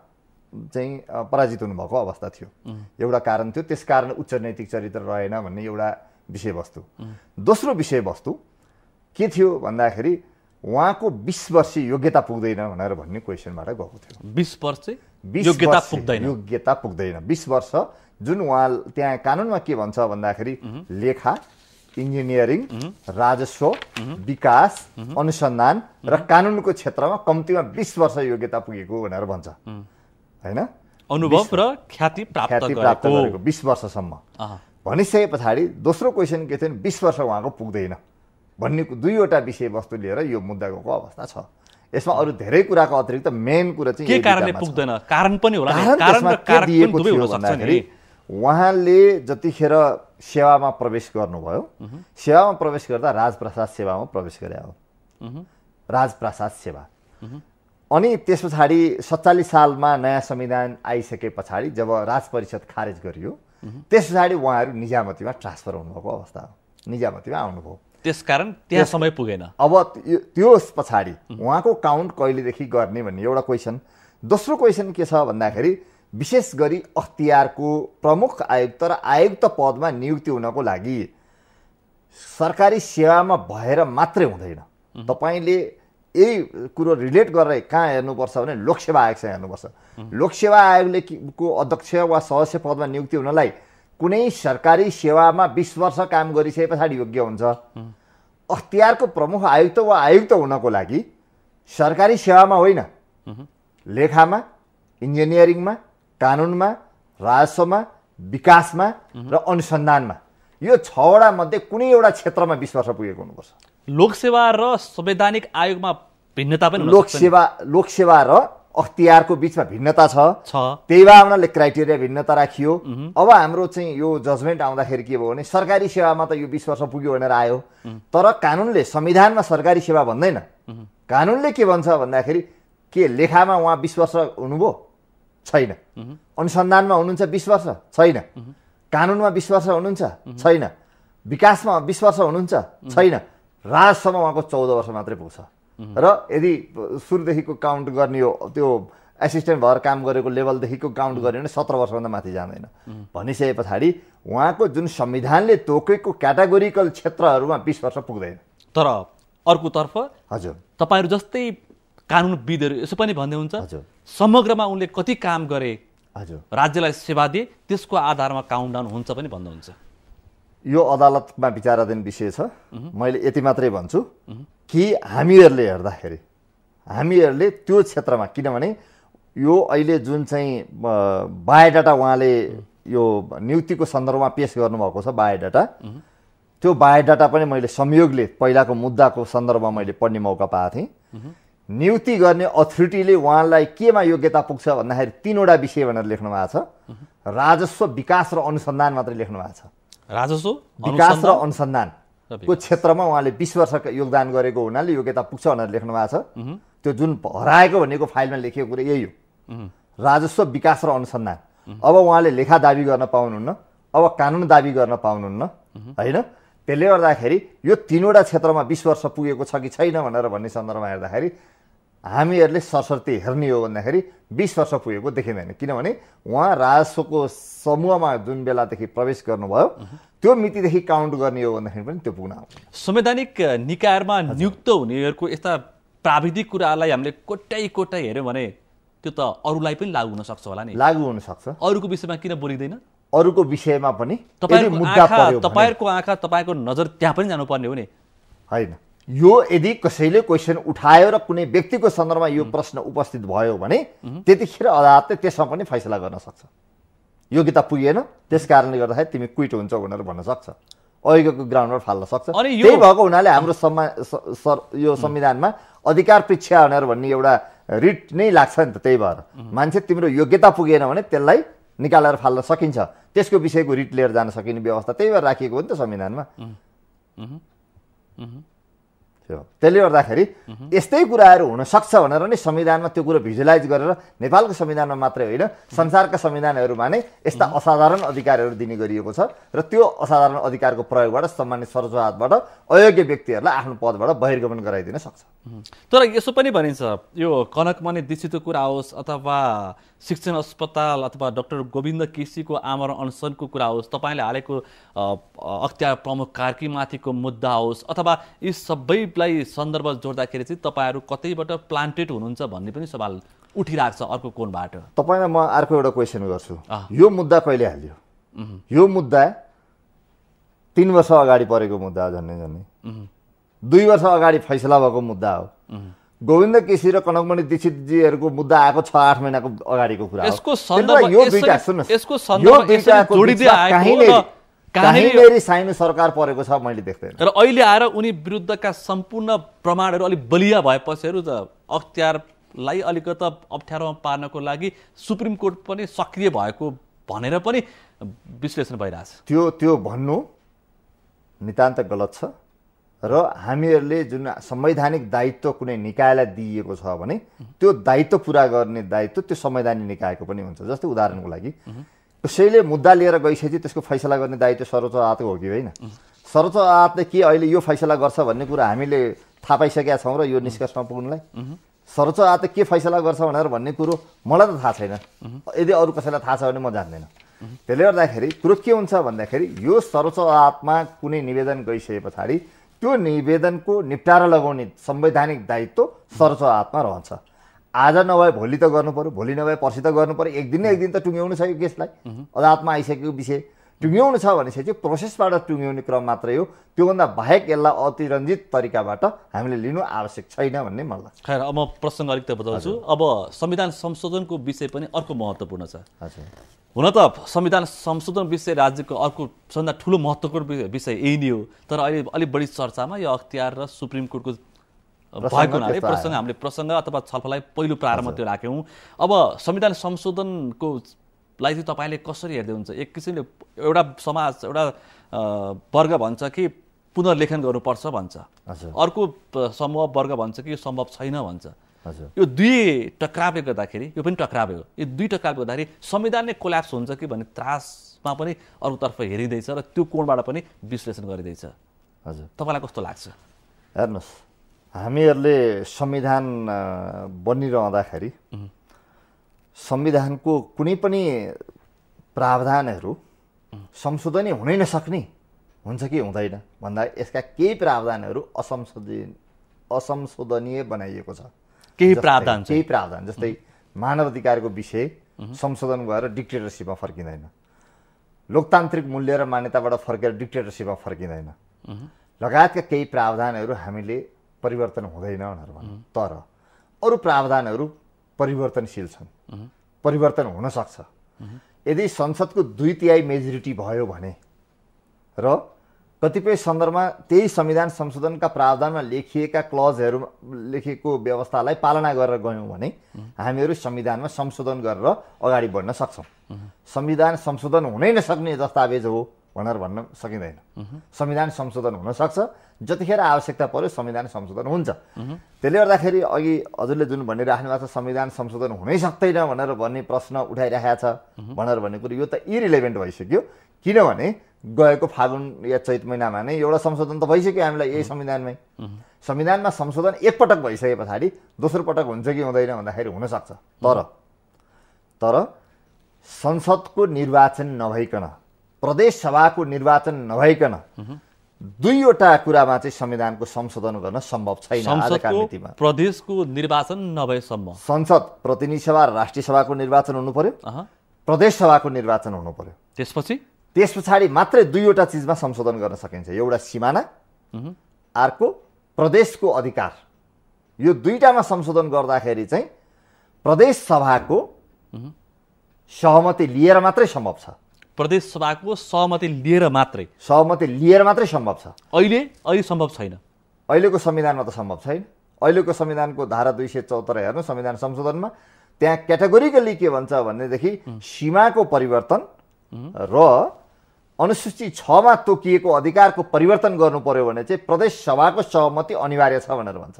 चाहिँ पराजित हुनुभएको अवस्था थियो एउटा कारण थियो त्यस कारण उच्च नैतिक चरित्र रहेन भन्ने एउटा विषयवस्तु दोस्रो विषयवस्तु के थियो भन्दाखेरि उहाँको बिस वर्ष योग्यता पुग्दैन भनेर भन्ने क्वेसनबाट गएको थियो बिस वर्ष योग्यता पुग्दैन योग्यता पुग्दैन बिस वर्ष जुन उहाँ त्यहाँ कानुनमा के भन्छ भन्दाखेरि लेखा इन्जिनियरिङ राजस्व विकास अनुसन्धान र कानुनको क्षेत्रमा कम्तीमा बिस वर्ष योग्यता पुगेको भनेर भन्छ होइन अनुभव र ख्याति प्राप्त गरेको बिस वर्षसम्म भनिसके पछाडि दोस्रो क्वेसन के थियो भने बिस वर्ष उहाँको पुग्दैन भन्ने दुईवटा विषयवस्तु लिएर यो मुद्दा गएको अवस्था छ यसमा अरू धेरै कुराको अतिरिक्त मेन कुरा चाहिँ के कारणले पुग्दैन कारण पनि होला भन्दाखेरि उहाँले जतिखेर सेवामा प्रवेश गर्नुभयो सेवामा प्रवेश गर्दा राजप्रासाद सेवामा प्रवेश गरे हो राजप्रासाद सेवा अनि त्यस पछाडि सत्तालिस सालमा नयाँ संविधान आइसके पछाडि जब राज परिषद खारेज गरियो त्यस पछाडि उहाँहरू निजामतीमा ट्रान्सफर हुनुभएको अवस्था हो निजामतीमा आउनुभयो त्यसकारण त्यहाँ समय पुगेन अब त्यो पछाडि उहाँको काउन्ट कहिलेदेखि गर्ने भन्ने एउटा क्वेसन दोस्रो क्वेसन के छ भन्दाखेरि विशेष गरी अख्तियारको प्रमुख आयुक्त र आयुक्त पदमा नियुक्ति हुनको लागि सरकारी सेवामा भएर मात्रै हुँदैन तपाईँले यही कुरो रिलेट गरेर कहाँ हेर्नुपर्छ भने लोकसेवा आयोग चाहिँ हेर्नुपर्छ लोकसेवा आयोगले को अध्यक्ष वा सदस्य पदमा नियुक्ति हुनलाई कुनै सरकारी सेवामा बिस वर्ष काम गरिसके पछाडि योग्य हुन्छ अख्तियारको प्रमुख आयुक्त वा आयुक्त हुनको लागि सरकारी सेवामा होइन लेखामा इन्जिनियरिङमा कानुनमा राजस्वमा विकासमा र अनुसन्धानमा यो छवटा मध्ये कुनै एउटा क्षेत्रमा बिस वर्ष पुगेको हुनुपर्छ लोकसेवा र संवैधानिक आयोगमा भिन्नता पनि लोकसेवा लोकसेवा र अख्तियारको बिचमा भिन्नता छ त्यही भावनाले क्राइटेरिया भिन्नता राखियो अब हाम्रो चाहिँ यो जजमेन्ट आउँदाखेरि के भयो भने सरकारी सेवामा त यो बिस वर्ष पुग्यो भनेर आयो तर कानुनले संविधानमा सरकारी सेवा भन्दैन कानुनले के भन्छ भन्दाखेरि के लेखामा उहाँ बिस वर्ष हुनुभयो छैन अनुसन्धानमा हुनुहुन्छ बिस वर्ष छैन कानुनमा बिस वर्ष हुनुहुन्छ छैन विकासमा बिस वर्ष हुनुहुन्छ छैन राजसम्म उहाँको चौध वर्ष मात्रै पुग्छ र यदि सुरुदेखिको काउन्ट गर्ने हो त्यो एसिस्टेन्ट भएर काम गरेको लेभलदेखिको काउन्ट गर्ने भने सत्र वर्षभन्दा माथि जाँदैन भनिसके पछाडि उहाँको जुन संविधानले तोकेको क्याटागोरिकल क्षेत्रहरूमा बिस वर्ष पुग्दैन तर अर्कोतर्फ हजुर तपाईँहरू जस्तै कानुनविदहरू यसो पनि भन्दै हुन्छ हजुर समग्रमा उनले कति काम गरे हजुर राज्यलाई सेवा दिए त्यसको आधारमा काउन्ट डाउन हुन्छ पनि भन्नुहुन्छ यो अदालतमा विचाराधीन विषय छ मैले यति मात्रै भन्छु कि हामीहरूले हेर्दाखेरि हामीहरूले त्यो क्षेत्रमा किनभने यो अहिले जुन चाहिँ बायोडाटा उहाँले यो नियुक्तिको सन्दर्भमा पेस गर्नुभएको छ बायोडाटा त्यो बायोडाटा पनि मैले संयोगले पहिलाको मुद्दाको सन्दर्भमा मैले पढ्ने मौका पाएको थिएँ नियुक्ति गर्ने अथोरिटीले उहाँलाई केमा योग्यता पुग्छ भन्दाखेरि तिनवटा विषय भनेर लेख्नु भएको छ राजस्व विकास र अनुसन्धान मात्रै लेख्नु भएको छ राजस्व विकास र अनुसन्धानको क्षेत्रमा उहाँले बिस वर्ष योगदान गरेको हुनाले योग्यता पुग्छ भनेर लेख्नु भएको छ त्यो जुन हराएको भनेको फाइलमा लेखिएको कुरा यही हो राजस्व विकास र अनुसन्धान अब उहाँले लेखा दावी गर्न पाउनुहुन्न अब कानुन दावी गर्न पाउनुहुन्न होइन त्यसले गर्दाखेरि यो तिनवटा क्षेत्रमा बिस वर्ष पुगेको छ कि छैन भनेर भन्ने सन्दर्भमा हेर्दाखेरि हामीहरूले सरस्वती हेर्ने हो भन्दाखेरि बिस वर्ष पुगेको देखिँदैन किनभने उहाँ राजस्वको समूहमा जुन बेलादेखि प्रवेश गर्नुभयो त्यो मितिदेखि काउन्ट गर्ने हो भन्दाखेरि पनि त्यो पुग्न आउँछ संवैधानिक निकायमा नियुक्त हुनेहरूको यस्ता प्राविधिक कुरालाई हामीले कोट्याइ कोट्याइ हेऱ्यौँ भने त्यो त अरूलाई पनि लागु हुनसक्छ होला नि लागु हुनसक्छ अरूको विषयमा किन बोलिँदैन अरूको विषयमा पनि तपाईँहरूको आँखा तपाईँको नजर त्यहाँ पनि जानुपर्ने हो नि होइन यो यदि कसैले क्वेसन उठायो र कुनै व्यक्तिको सन्दर्भमा यो प्रश्न उपस्थित भयो भने त्यतिखेर अदालतले त्यसमा पनि फैसला गर्न सक्छ योग्यता पुगेन त्यस कारणले गर्दाखेरि तिमी क्विट हुन्छौ भनेर भन्न सक्छ अहिलेको ग्राउन्डमा फाल्न सक्छ त्यही भएको हुनाले हाम्रो यो संविधानमा अधिकार पृच्छा भनेर भन्ने एउटा रिट नै लाग्छ नि त त्यही भएर मान्छे तिम्रो योग्यता पुगेन भने त्यसलाई निकालेर फाल्न सकिन्छ त्यसको विषयको रिट लिएर जान सकिने व्यवस्था त्यही भएर राखिएको हो नि त संविधानमा थियो त्यसले गर्दाखेरि यस्तै कुराहरू हुनसक्छ भनेर नै संविधानमा त्यो कुरो भिजुलाइज गरेर नेपालको संविधानमा मात्रै होइन संसारका संविधानहरूमा नै यस्ता असाधारण अधिकारहरू दिने गरिएको छ र त्यो असाधारण अधिकारको प्रयोगबाट सम्मानित सर्वहातबाट अयोग्य व्यक्तिहरूलाई आफ्नो पदबाट बहिर्गमन गराइदिन सक्छ तर यसो पनि भनिन्छ यो कनकमणि दीक्षितको कुरा होस् अथवा शिक्षण अस्पताल अथवा डक्टर गोविन्द केसीको आमरण अनसनको कुरा होस् तपाईँले हालेको अख्तियार प्रमुख कार्कीमाथिको मुद्दा होस् अथवा यी सबैलाई सन्दर्भ जोड्दाखेरि चाहिँ तपाईँहरू कतैबाट प्लान्टेड हुनुहुन्छ भन्ने पनि सवाल उठिरहेको छ अर्को कोणबाट तपाईँलाई म अर्को एउटा क्वेसन गर्छु यो मुद्दा कहिले हालियो यो मुद्दा तिन वर्ष अगाडि परेको मुद्दा हो झन्डै झन्डै दुई वर्ष अगाडि फैसला भएको मुद्दा हो गोविन्द केसी र कनकमणि दीक्षितजीहरूको मुद्दा आएको छ आठ महिनाको अगाडिको कुरा यसको सन्दर्भ साइनो सरकार परेको छ मैले देख्दैन र अहिले आएर उनी विरुद्धका सम्पूर्ण प्रमाणहरू अलिक बलिया भएपछिहरू त अख्तियारलाई अलिकति अप्ठ्यारोमा पार्नको लागि सुप्रिम कोर्ट पनि सक्रिय भएको भनेर पनि विश्लेषण भइरहेछ त्यो त्यो भन्नु नितान्त गलत छ र हामीहरूले जुन संवैधानिक दायित्व कुनै निकायलाई दिइएको छ भने त्यो दायित्व पुरा गर्ने दायित्व त्यो संवैधानिक निकायको पनि हुन्छ जस्तै उदाहरणको लागि कसैले मुद्दा लिएर गइसकेपछि त्यसको फैसला गर्ने दायित्व सर्वोच्च अदालतको हो कि होइन सर्वोच्च अदालतले के अहिले यो फैसला गर्छ भन्ने कुरा हामीले थाहा पाइसकेका छौँ र यो निष्कर्षमा पुग्नुलाई सर्वोच्च अदालतले के फैसला गर्छ भनेर भन्ने कुरो मलाई त थाहा छैन यदि अरू कसैलाई थाहा छ भने म जान्दिनँ त्यसले गर्दाखेरि कुरो के हुन्छ भन्दाखेरि यो सर्वोच्च अदालतमा कुनै निवेदन गइसके पछाडि त्यो निवेदनको निपटारा लगाउने संवैधानिक दायित्व सर्च हातमा रहन्छ आज नभए भोलि त गर्नु पऱ्यो भोलि नभए पर्सि त गर्नु पऱ्यो एक दिन न एक दिन त टुङ्ग्याउनु छ यो केसलाई अदालतमा आइसकेको विषय टुङ्ग्याउनु छ चाहिँ प्रोसेसबाट टुङ्ग्याउने क्रम मात्रै हो त्योभन्दा बाहेक यसलाई अतिरञ्जित तरिकाबाट हामीले लिनु आवश्यक छैन भन्ने मलाई लाग्छ खैर अब म प्रसङ्ग अलिकति बताउँछु अब संविधान संशोधनको विषय पनि अर्को महत्त्वपूर्ण छ हुन त संविधान संशोधन विषय राज्यको अर्को सबभन्दा ठुलो महत्त्वपूर्ण विषय यही नै हो तर अहिले अलिक बढी चर्चामा यो अख्तियार र सुप्रिम कोर्टको भएको हुनाले प्रसङ्ग हामीले प्रसङ्ग अथवा छलफललाई पहिलो प्रारम्भ त्यो राख्यौँ अब संविधान संशोधनको लाई चाहिँ तपाईँले कसरी हेर्दै हुन्छ एक किसिमले एउटा समाज एउटा वर्ग भन्छ कि पुनर्लेखन गर्नुपर्छ भन्छ अर्को समूह वर्ग भन्छ कि यो सम्भव छैन भन्छ यो दुई टक्रावले गर्दाखेरि यो पनि टक्रावे हो यो दुई टक्रावले गर्दाखेरि संविधान नै कोल्याप्स हुन्छ कि भन्ने त्रासमा पनि अर्कोतर्फ हेरिँदैछ र त्यो कोणबाट पनि विश्लेषण गरिँदैछ हजुर तपाईँलाई कस्तो लाग्छ हेर्नुहोस् हामीहरूले संविधान बनिरहँदाखेरि संविधानको कुनै पनि प्रावधानहरू संशोधनै हुनै नसक्ने हुन्छ कि हुँदैन भन्दा यसका केही प्रावधानहरू असंशोध असंशोधनीय बनाइएको छ केही प्रावधान केही प्रावधान जस्तै मानवाधिकारको विषय संशोधन भएर डिक्टेटरसिपमा फर्किँदैन लोकतान्त्रिक मूल्य र मान्यताबाट फर्केर डिक्टेटरसिपमा फर्किँदैन लगायतका केही प्रावधानहरू हामीले परिवर्तन हुँदैन भनेर भन्नु तर अरू प्रावधानहरू परिवर्तनशील छन् परिवर्तन हुनसक्छ यदि संसदको दुई तिहाई मेजोरिटी भयो भने र कतिपय सन्दर्भमा त्यही संविधान संशोधनका प्रावधानमा लेखिएका क्लजहरू लेखिएको व्यवस्थालाई पालना गरेर गयौँ भने हामीहरू संविधानमा संशोधन गरेर अगाडि बढ्न सक्छौँ संविधान संशोधन हुनै नसक्ने दस्तावेज हो भनेर भन्न सकिँदैन संविधान संशोधन हुनसक्छ जतिखेर आवश्यकता पऱ्यो संविधान संशोधन हुन्छ त्यसले गर्दाखेरि अघि हजुरले जुन भनिराख्नु भएको छ संविधान संशोधन हुनै सक्दैन भनेर भन्ने प्रश्न उठाइरहेको छ भनेर भन्ने कुरो यो त इरिलेभेन्ट भइसक्यो किनभने गएको फागुन या चैत महिनामा नै एउटा संशोधन त भइसक्यो हामीलाई यही संविधानमै संविधानमा संशोधन एकपटक भइसके पछाडि दोस्रो पटक हुन्छ कि हुँदैन भन्दाखेरि हुनसक्छ तर तर संसदको निर्वाचन नभइकन प्रदेश सभाको निर्वाचन नभइकन दुईवटा कुरामा चाहिँ संविधानको संशोधन गर्न सम्भव छैन आजका मितिमा प्रदेशको निर्वाचन नभएसम्म संसद प्रतिनिधि सभा राष्ट्रिय सभाको निर्वाचन हुनु पर्यो प्रदेश सभाको निर्वाचन हुनु पर्यो त्यसपछि त्यस पछाडि मात्रै दुईवटा चिजमा संशोधन गर्न सकिन्छ एउटा सिमाना अर्को प्रदेशको अधिकार यो दुईवटामा संशोधन गर्दाखेरि चाहिँ प्रदेश सभाको सहमति लिएर मात्रै सम्भव छ प्रदेश सभाको सहमति लिएर मात्रै सहमति लिएर मात्रै सम्भव छ अहिले अहिले सम्भव छैन अहिलेको संविधानमा त सम्भव छैन अहिलेको संविधानको धारा दुई सय चौतर हेर्नु संविधान संशोधनमा त्यहाँ क्याटेगोरिकली के भन्छ भनेदेखि सीमाको परिवर्तन र अनुसूची छमा तोकिएको अधिकारको परिवर्तन गर्नु पर्यो भने चाहिँ प्रदेश सभाको सहमति अनिवार्य छ भनेर भन्छ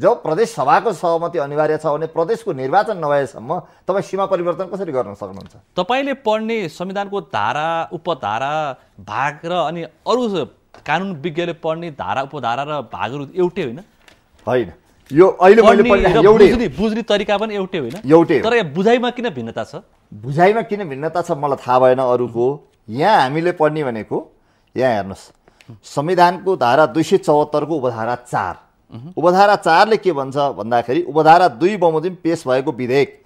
जब प्रदेश सभाको सहमति अनिवार्य छ भने प्रदेशको निर्वाचन नभएसम्म तपाईँ सीमा परिवर्तन कसरी गर्न सक्नुहुन्छ तपाईँले पढ्ने संविधानको धारा उपधारा भाग र अनि अरू कानुन विज्ञले पढ्ने धारा उपधारा र भागहरू एउटै होइन होइन यो अहिले मैले बुझ्ने तरिका पनि एउटै होइन एउटै तर यहाँ बुझाइमा किन भिन्नता छ बुझाइमा किन भिन्नता छ मलाई थाहा भएन अरूको यहाँ हामीले पढ्ने भनेको यहाँ हेर्नुहोस् संविधानको धारा दुई सय चौहत्तरको उपधारा चार उपधारा चारले के भन्छ भन्दाखेरि उपधारा दुई बमोजिम पेस भएको विधेयक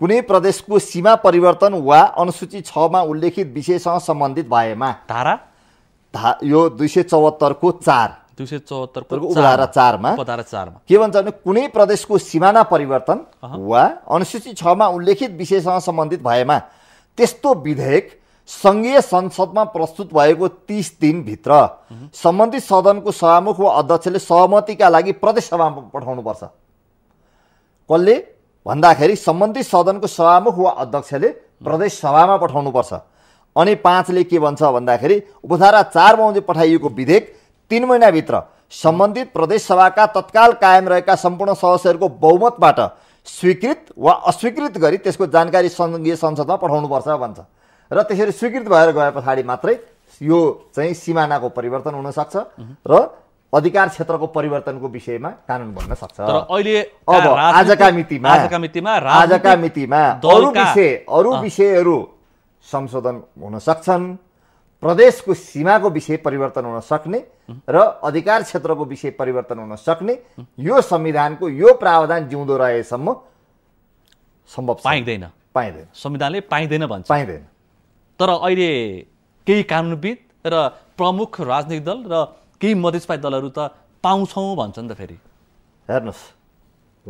कुनै प्रदेशको सीमा परिवर्तन वा अनुसूची छमा उल्लेखित विषयसँग सम्बन्धित भएमा धारा धा यो दुई सय चौहत्तरको चार दुई सय चौहत्तरको उपधारा चारमा उपधारा चारमा के भन्छ भने कुनै प्रदेशको सिमाना परिवर्तन वा अनुसूची छमा उल्लेखित विषयसँग सम्बन्धित भएमा त्यस्तो विधेयक सङ्घीय संसदमा प्रस्तुत भएको तिस दिनभित्र सम्बन्धित सदनको सभामुख वा अध्यक्षले सहमतिका लागि प्रदेश प्रदेशसभामा पठाउनुपर्छ कसले भन्दाखेरि सम्बन्धित सदनको सभामुख वा अध्यक्षले प्रदेश प्रदेशसभामा पठाउनुपर्छ अनि पाँचले के भन्छ भन्दाखेरि उपधारा चार बमजे पठाइएको विधेयक तिन महिनाभित्र सम्बन्धित प्रदेश सभाका तत्काल कायम रहेका सम्पूर्ण सदस्यहरूको बहुमतबाट स्वीकृत वा अस्वीकृत गरी त्यसको जानकारी सङ्घीय संसदमा पठाउनुपर्छ भन्छ र त्यसरी स्वीकृत भएर गए पछाडि मात्रै यो चाहिँ सिमानाको परिवर्तन हुनसक्छ र अधिकार क्षेत्रको परिवर्तनको विषयमा कानुन बन्न सक्छ तर अहिले अब आजका मितिमा आजका मितिमा आजका मितिमा अरू विषय अरू विषयहरू संशोधन हुन सक्छन् प्रदेशको सीमाको विषय परिवर्तन हुन सक्ने र अधिकार क्षेत्रको विषय परिवर्तन हुन सक्ने यो संविधानको यो प्रावधान जिउँदो रहेसम्म सम्भव पाइँदैन पाइँदैन संविधानले पाइँदैन भन्छ पाइँदैन तर अहिले केही कानुनविद र प्रमुख राजनीतिक दल र केही मधेसपा दलहरू त पाउँछौँ भन्छन् त फेरि हेर्नुहोस्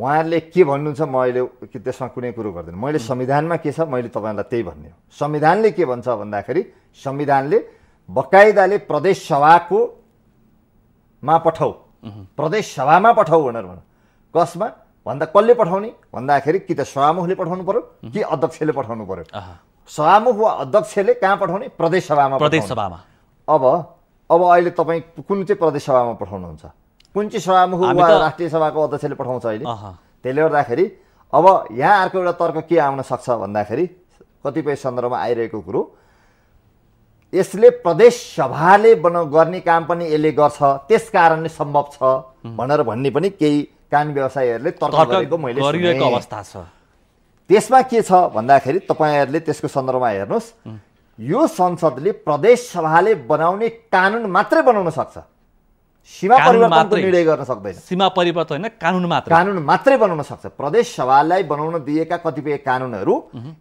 उहाँहरूले के भन्नुहुन्छ म अहिले त्यसमा कुनै कुरो गर्दैन मैले संविधानमा के छ मैले तपाईँलाई त्यही भन्ने हो संविधानले के भन्छ भन्दाखेरि संविधानले बकाइदाले प्रदेश सभाको मा पठाऊ प्रदेश सभामा पठाऊ भनेर भन कसमा भन्दा कसले पठाउने भन्दाखेरि कि त सभामुखले पठाउनु पर्यो कि अध्यक्षले पठाउनु पर्यो सभामुख वा अध्यक्षले कहाँ पठाउने प्रदेश सभामा प्रदेश सभामा अब अब अहिले तपाईँ कुन चाहिँ प्रदेश सभामा पठाउनुहुन्छ कुन चाहिँ सभामुख वा राष्ट्रिय सभाको अध्यक्षले पठाउँछ अहिले त्यसले गर्दाखेरि अब यहाँ अर्को एउटा तर्क के आउन सक्छ भन्दाखेरि कतिपय सन्दर्भमा आइरहेको कुरो यसले प्रदेश सभाले बना गर्ने काम पनि यसले गर्छ त्यस कारणले सम्भव छ भनेर भन्ने पनि केही कान व्यवसायीहरूले तर्क गरेको मैले अवस्था छ त्यसमा के छ भन्दाखेरि तपाईँहरूले त्यसको सन्दर्भमा हेर्नुहोस् यो संसदले प्रदेश सभाले बनाउने कानुन मात्रै बनाउन सक्छ सीमा परिवर्तन निर्णय गर्न सक्दैन सीमा परिवर्तन होइन कानुन मात्र कानुन मात्रै बनाउन सक्छ प्रदेश सभालाई बनाउन दिएका कतिपय कानुनहरू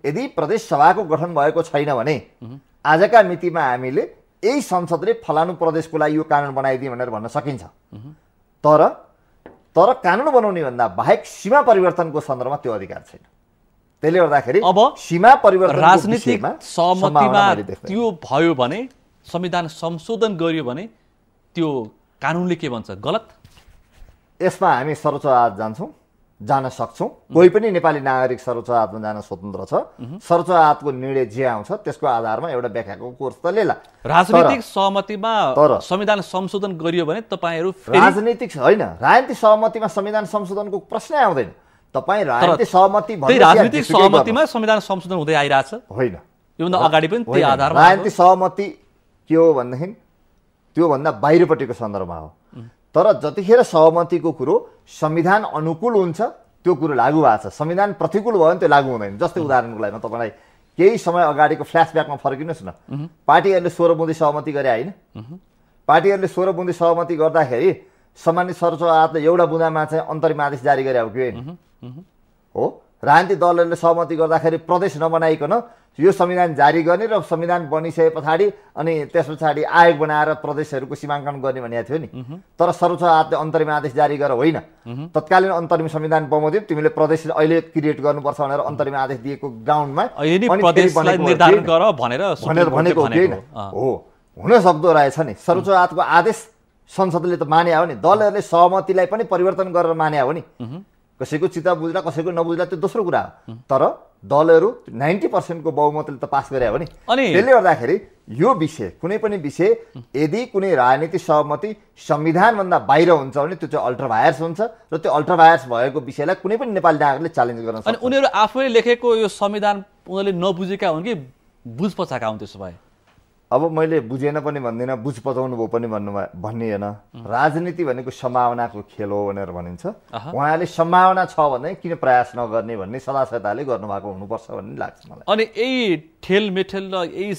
यदि प्रदेश सभाको गठन भएको छैन भने आजका मितिमा हामीले यही संसदले फलानु प्रदेशको लागि यो कानुन बनाइदियो भनेर भन्न सकिन्छ तर तर कानुन बनाउने भन्दा बाहेक सीमा परिवर्तनको सन्दर्भमा त्यो अधिकार छैन त्यसले गर्दाखेरि अब सीमा परिवर्तन राजनीतिक सहमतिमा त्यो भयो भने संविधान संशोधन गरियो भने त्यो कानुनले के भन्छ गलत यसमा हामी सर्वोच्च अदालत जान्छौँ जान सक्छौँ कोही पनि नेपाली नागरिक सर्वोच्च अदालतमा जान स्वतन्त्र छ सर्वोच्च अदालतको निर्णय जे आउँछ त्यसको आधारमा एउटा व्याख्याको कोर्स त लिएला राजनीतिक सहमतिमा तर संविधान संशोधन गरियो भने तपाईँहरू राजनीतिक होइन राजनीतिक सहमतिमा संविधान संशोधनको प्रश्नै आउँदैन तपाईँ सहमति राजनीतिक सहमतिमा संविधान संशोधन हुँदै आइरहेछ होइन योभन्दा अगाडि पनि त्यही आधारमा राजनीतिक सहमति के हो भनेदेखि त्योभन्दा बाहिरपट्टिको सन्दर्भमा हो तर जतिखेर सहमतिको कुरो संविधान अनुकूल हुन्छ त्यो कुरो लागु भएको छ संविधान प्रतिकूल भयो भने त्यो लागू हुँदैन जस्तै उदाहरणको लागि तपाईँलाई केही समय अगाडिको फ्ल्यासब्याकमा फर्किनुहोस् न पार्टीहरूले सोह्र बुँदी सहमति गरे होइन पार्टीहरूले सोह्र बुँदी सहमति गर्दाखेरि सामान्य सर्वोच्च अदालतले एउटा बुँदामा चाहिँ अन्तरिम आदेश जारी गरे हो कि होइन हो राजनीतिक दलहरूले सहमति गर्दाखेरि प्रदेश नबनाइकन यो संविधान जारी गर्ने र संविधान बनिसके पछाडि अनि त्यस पछाडि आयोग बनाएर प्रदेशहरूको सीमाङ्कन गर्ने भनेको थियो नि तर सर्वोच्च अदालतले अन्तरिम आदेश जारी गरेर होइन तत्कालीन अन्तरिम संविधान बमोजिम तिमीले प्रदेश अहिले क्रिएट गर्नुपर्छ भनेर अन्तरिम आदेश दिएको ग्राउन्डमा भनेर भनेको होइन हो सक्दो रहेछ नि सर्वोच्च अदालतको आदेश संसदले त माने हो नि दलहरूले सहमतिलाई पनि परिवर्तन गरेर माने हो नि कसैको चित्त बुझ्ला कसैको नबुझ्ला त्यो दोस्रो कुरा हो तर दलहरू नाइन्टी पर्सेन्टको बहुमतले त पास गरे हो नि त्यसले गर्दाखेरि यो विषय कुनै पनि विषय यदि कुनै राजनीतिक सहमति संविधानभन्दा बाहिर हुन्छ भने त्यो चाहिँ अल्ट्राभायर्स हुन्छ र त्यो अल्ट्राभायर्स भएको विषयलाई कुनै पनि नेपाली नागरिकले च्यालेन्ज गर्न सक्छ अनि उनीहरू आफूले लेखेको यो संविधान उनीहरूले नबुझेका हुन् कि बुझ पछाएका हुन् त्यसो भए अब मैले बुझेन पनि भन्दिनँ बुझ पचाउनु भयो पनि भन्नु भनिएन राजनीति भनेको सम्भावनाको खेल हो भनेर भनिन्छ उहाँले सम्भावना छ भने किन प्रयास नगर्ने भन्ने सदासदाले गर्नुभएको हुनुपर्छ भन्ने लाग्छ मलाई अनि यही ठेल मेठेल र यही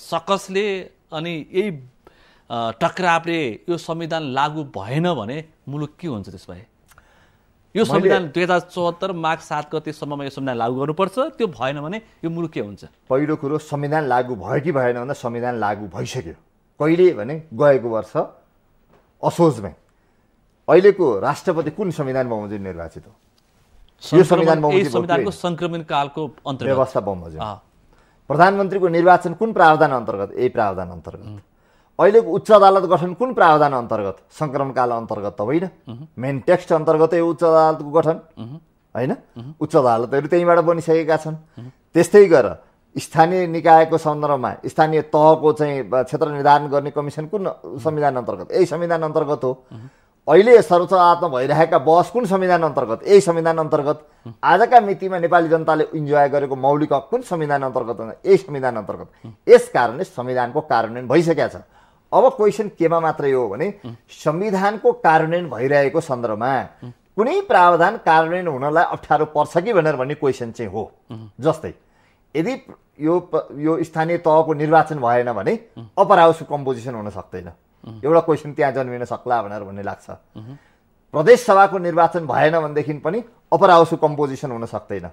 सकसले अनि यही टक्रावले यो संविधान लागू भएन भने मुलुक के हुन्छ त्यसबाहेक यो संविधान दुई हजार चौहत्तर माघ सात गतिसम्ममा यो संविधान लागू गर्नुपर्छ त्यो भएन भने यो मुलुक के हुन्छ पहिलो कुरो संविधान लागू भयो कि भएन भन्दा संविधान लागू भइसक्यो कहिले भने गएको वर्ष असोजमै अहिलेको राष्ट्रपति कुन संविधान बमोजिम निर्वाचित हो यो संविधानको संक्रमण कालको अन्तर्गत व्यवस्था बमोजिम प्रधानमन्त्रीको निर्वाचन कुन प्रावधान अन्तर्गत यही प्रावधान अन्तर्गत अहिलेको उच्च अदालत गठन कुन प्रावधान अन्तर्गत सङ्क्रमणकाल अन्तर्गत त होइन मेन टेक्स्ट अन्तर्गतै उच्च अदालतको गठन होइन उच्च अदालतहरू त्यहीँबाट बनिसकेका छन् त्यस्तै गरेर स्थानीय निकायको सन्दर्भमा स्थानीय तहको चाहिँ क्षेत्र निर्धारण गर्ने कमिसन कुन संविधान अन्तर्गत यही संविधान अन्तर्गत हो अहिले सर्वोच्च अदालतमा भइरहेका बहस कुन संविधान अन्तर्गत यही संविधान अन्तर्गत आजका मितिमा नेपाली जनताले इन्जोय गरेको मौलिक हक कुन संविधान अन्तर्गत यही संविधान अन्तर्गत यस कारणले संविधानको कार्यान्वयन भइसकेका छ अब क्वेसन केमा मात्रै हो भने संविधानको कार्यान्वयन भइरहेको सन्दर्भमा कुनै प्रावधान कार्यान्वयन हुनलाई अप्ठ्यारो पर्छ कि भनेर भन्ने क्वेसन चाहिँ हो जस्तै यदि यो यो स्थानीय तहको निर्वाचन भएन भने अपर हाउसको कम्पोजिसन हुन सक्दैन एउटा क्वेसन त्यहाँ जन्मिन सक्ला भनेर भन्ने लाग्छ प्रदेश सभाको निर्वाचन भएन भनेदेखि पनि अपर हाउसको कम्पोजिसन हुन सक्दैन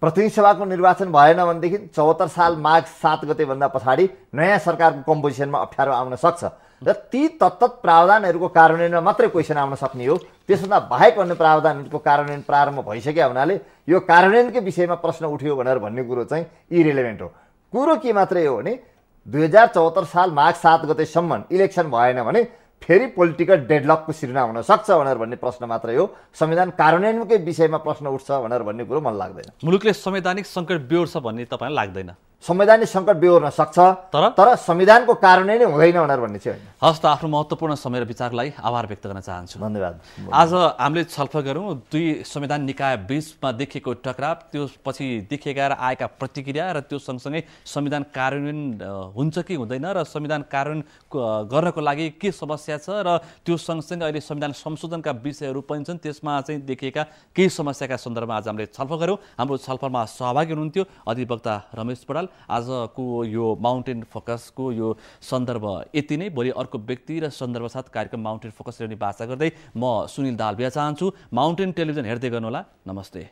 प्रतिनिधि सभाको निर्वाचन भएन भनेदेखि चौहत्तर साल माघ सात गतेभन्दा पछाडि नयाँ सरकारको कम्पोजिसनमा अप्ठ्यारो आउन सक्छ र ती तत्त प्रावधानहरूको कार्यान्वयनमा मात्रै क्वेसन आउन सक्ने हो त्यसभन्दा बाहेक अन्य प्रावधानहरूको कार्यान्वयन प्रारम्भ भइसक्यो हुनाले यो कार्यान्वयनकै विषयमा प्रश्न उठ्यो भनेर भन्ने कुरो चाहिँ इरेलिभेन्ट हो कुरो के मात्रै हो भने दुई हजार चौहत्तर साल माघ सात गतेसम्म इलेक्सन भएन भने फेरि पोलिटिकल डेडलकको सिर्जना हुनसक्छ भनेर भन्ने प्रश्न मात्रै हो संविधान कार्यान्वयनकै विषयमा प्रश्न उठ्छ भनेर भन्ने कुरो मन लाग्दैन मुलुकले संवैधानिक सङ्कट बिहोर्छ भन्ने तपाईँलाई लाग्दैन संवैधानिक सङ्कट बिहोर्न सक्छ तर तर संविधानको कारणले नै हुँदैन भनेर भन्ने चाहिँ होइन हस् त आफ्नो महत्त्वपूर्ण समय र विचारलाई आभार व्यक्त गर्न चाहन्छु धन्यवाद आज हामीले छलफल गऱ्यौँ दुई संविधान निकाय बिचमा देखिएको टकराव त्यसपछि देखिएका र आएका प्रतिक्रिया र त्यो सँगसँगै संविधान कार्यान्वयन हुन्छ कि हुँदैन र संविधान कार्यान्वयन गर्नको लागि के समस्या छ र त्यो सँगसँगै अहिले संविधान संशोधनका विषयहरू पनि छन् त्यसमा चाहिँ देखिएका केही समस्याका सन्दर्भमा आज हामीले छलफल गऱ्यौँ हाम्रो छलफलमा सहभागी हुनुहुन्थ्यो अधिवक्ता रमेश पडाल आजको यो माउन्टेन फोकसको यो सन्दर्भ यति नै भोलि अर्को व्यक्ति र सन्दर्भ साथ कार्यक्रम माउन्टेन फोकस रहने भाषा गर्दै म सुनिल दाल बिहा चाहन्छु माउन्टेन टेलिभिजन हेर्दै गर्नुहोला नमस्ते